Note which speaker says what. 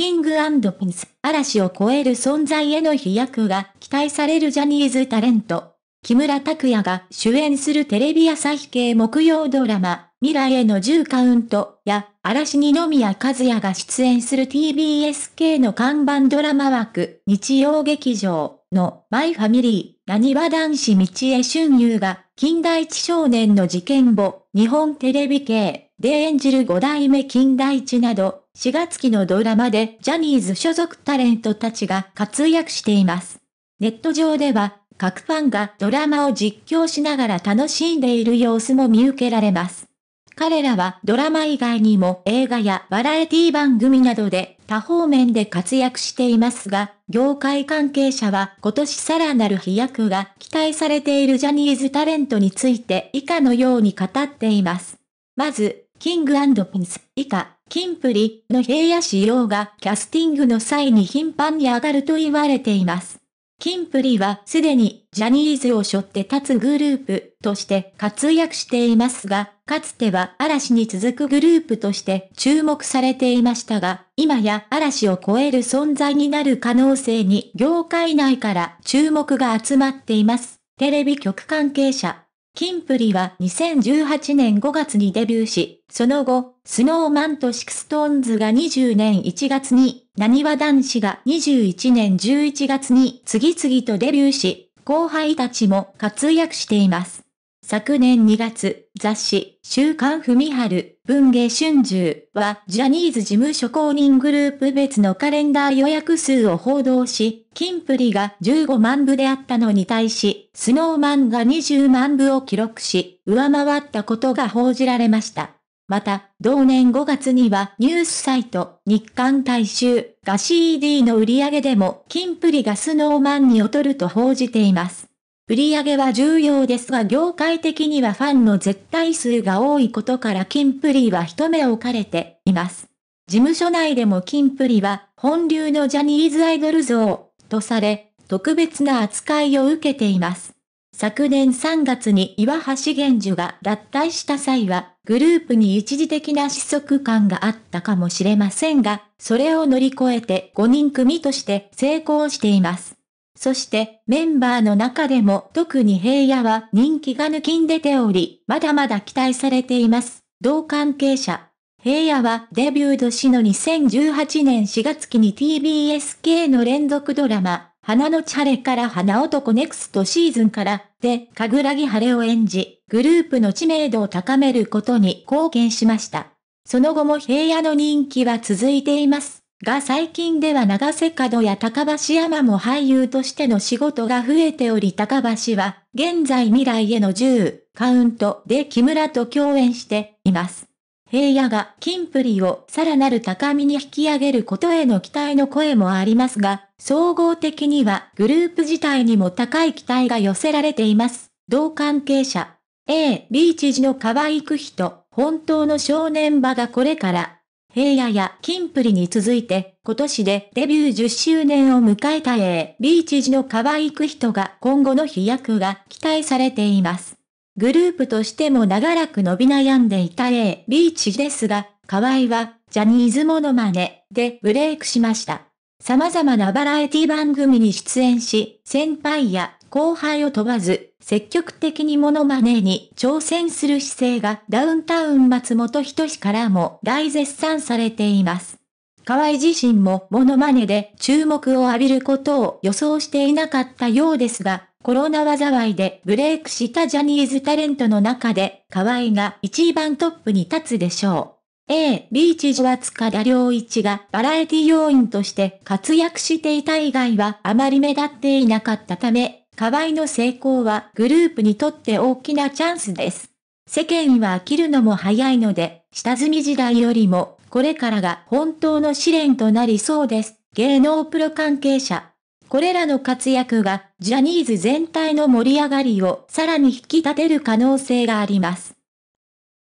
Speaker 1: キングピンス、嵐を超える存在への飛躍が期待されるジャニーズタレント。木村拓哉が主演するテレビ朝日系木曜ドラマ、未来への10カウントや、嵐二宮和也が出演する TBS 系の看板ドラマ枠、日曜劇場のマイファミリー、何は男子道江俊優が、近代一少年の事件簿、日本テレビ系で演じる五代目金代一など、4月期のドラマでジャニーズ所属タレントたちが活躍しています。ネット上では、各ファンがドラマを実況しながら楽しんでいる様子も見受けられます。彼らはドラマ以外にも映画やバラエティ番組などで多方面で活躍していますが、業界関係者は今年さらなる飛躍が期待されているジャニーズタレントについて以下のように語っています。まず、キングピンス以下、キンプリの平野仕様がキャスティングの際に頻繁に上がると言われています。キンプリはすでにジャニーズを背負って立つグループとして活躍していますが、かつては嵐に続くグループとして注目されていましたが、今や嵐を超える存在になる可能性に業界内から注目が集まっています。テレビ局関係者、キンプリは2018年5月にデビューし、その後、スノーマンとシクストーンズが20年1月に、なにわ男子が21年11月に次々とデビューし、後輩たちも活躍しています。昨年2月、雑誌、週刊文春、文芸春秋は、ジャニーズ事務所公認グループ別のカレンダー予約数を報道し、キンプリが15万部であったのに対し、スノーマンが20万部を記録し、上回ったことが報じられました。また、同年5月にはニュースサイト、日刊大衆が CD の売り上げでも、キンプリがスノーマンに劣ると報じています。売り上げは重要ですが業界的にはファンの絶対数が多いことからキンプリは一目置かれています。事務所内でもキンプリは本流のジャニーズアイドル像とされ、特別な扱いを受けています。昨年3月に岩橋玄樹が脱退した際は、グループに一時的な失速感があったかもしれませんが、それを乗り越えて5人組として成功しています。そしてメンバーの中でも特に平野は人気が抜きんでており、まだまだ期待されています。同関係者。平野はデビュー年の2018年4月期に TBS 系の連続ドラマ、花のチャレから花男ネクストシーズンからで、かぐらぎ晴れを演じ、グループの知名度を高めることに貢献しました。その後も平野の人気は続いています。が最近では長瀬角や高橋山も俳優としての仕事が増えており高橋は、現在未来への10カウントで木村と共演しています。平野が金プリをさらなる高みに引き上げることへの期待の声もありますが、総合的にはグループ自体にも高い期待が寄せられています。同関係者。A、B 知事の河合く人、本当の少年場がこれから平野やキンプリに続いて、今年でデビュー10周年を迎えた A、ビーチ時の可愛く人が今後の飛躍が期待されています。グループとしても長らく伸び悩んでいた A、ビーチですが、河合は、ジャニーズモノマネでブレイクしました。様々なバラエティ番組に出演し、先輩や後輩を問わず、積極的にモノマネに挑戦する姿勢がダウンタウン松本人志からも大絶賛されています。河合自身もモノマネで注目を浴びることを予想していなかったようですが、コロナ災いでブレイクしたジャニーズタレントの中で河合が一番トップに立つでしょう。A、B 知事は塚田良一がバラエティ要員として活躍していた以外はあまり目立っていなかったため、河合の成功はグループにとって大きなチャンスです。世間は飽きるのも早いので、下積み時代よりも、これからが本当の試練となりそうです。芸能プロ関係者。これらの活躍が、ジャニーズ全体の盛り上がりをさらに引き立てる可能性があります。